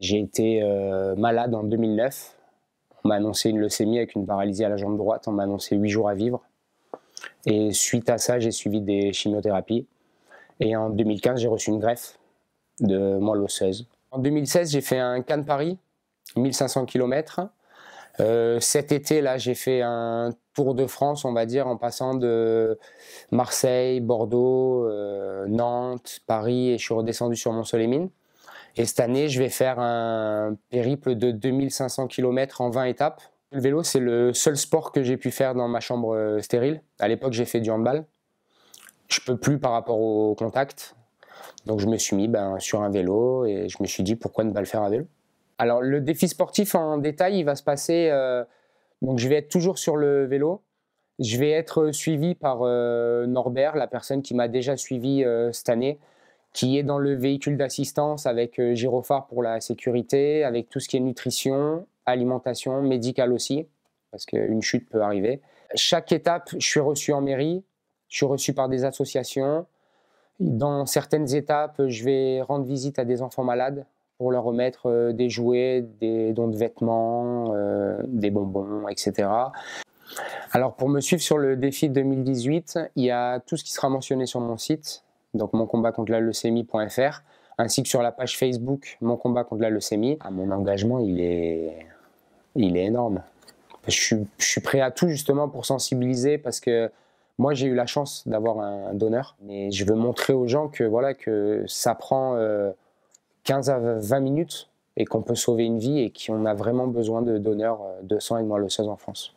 J'ai été euh, malade en 2009. On m'a annoncé une leucémie avec une paralysie à la jambe droite. On m'a annoncé 8 jours à vivre. Et suite à ça, j'ai suivi des chimiothérapies. Et en 2015, j'ai reçu une greffe de moelle osseuse. En 2016, j'ai fait un Cannes Paris, 1500 km. Euh, cet été, là, j'ai fait un tour de France, on va dire, en passant de Marseille, Bordeaux, euh, Nantes, Paris, et je suis redescendu sur mont mines et cette année, je vais faire un périple de 2500 km en 20 étapes. Le vélo, c'est le seul sport que j'ai pu faire dans ma chambre euh, stérile. À l'époque, j'ai fait du handball. Je ne peux plus par rapport au contact. Donc, je me suis mis ben, sur un vélo et je me suis dit pourquoi ne pas le faire à vélo. Alors, le défi sportif en détail, il va se passer. Euh, donc, je vais être toujours sur le vélo. Je vais être suivi par euh, Norbert, la personne qui m'a déjà suivi cette année qui est dans le véhicule d'assistance avec euh, Girophare pour la sécurité, avec tout ce qui est nutrition, alimentation, médicale aussi, parce qu'une chute peut arriver. Chaque étape, je suis reçu en mairie, je suis reçu par des associations. Dans certaines étapes, je vais rendre visite à des enfants malades pour leur remettre euh, des jouets, des dons de vêtements, euh, des bonbons, etc. Alors pour me suivre sur le défi 2018, il y a tout ce qui sera mentionné sur mon site, donc mon combat contre la leucémie.fr, ainsi que sur la page Facebook Mon combat contre la leucémie. Ah, mon engagement, il est, il est énorme. Je suis, prêt à tout justement pour sensibiliser parce que moi j'ai eu la chance d'avoir un donneur, mais je veux montrer aux gens que voilà que ça prend 15 euh, à 20 minutes et qu'on peut sauver une vie et qu'on a vraiment besoin de donneurs euh, de sang et de moelle osseuse en France.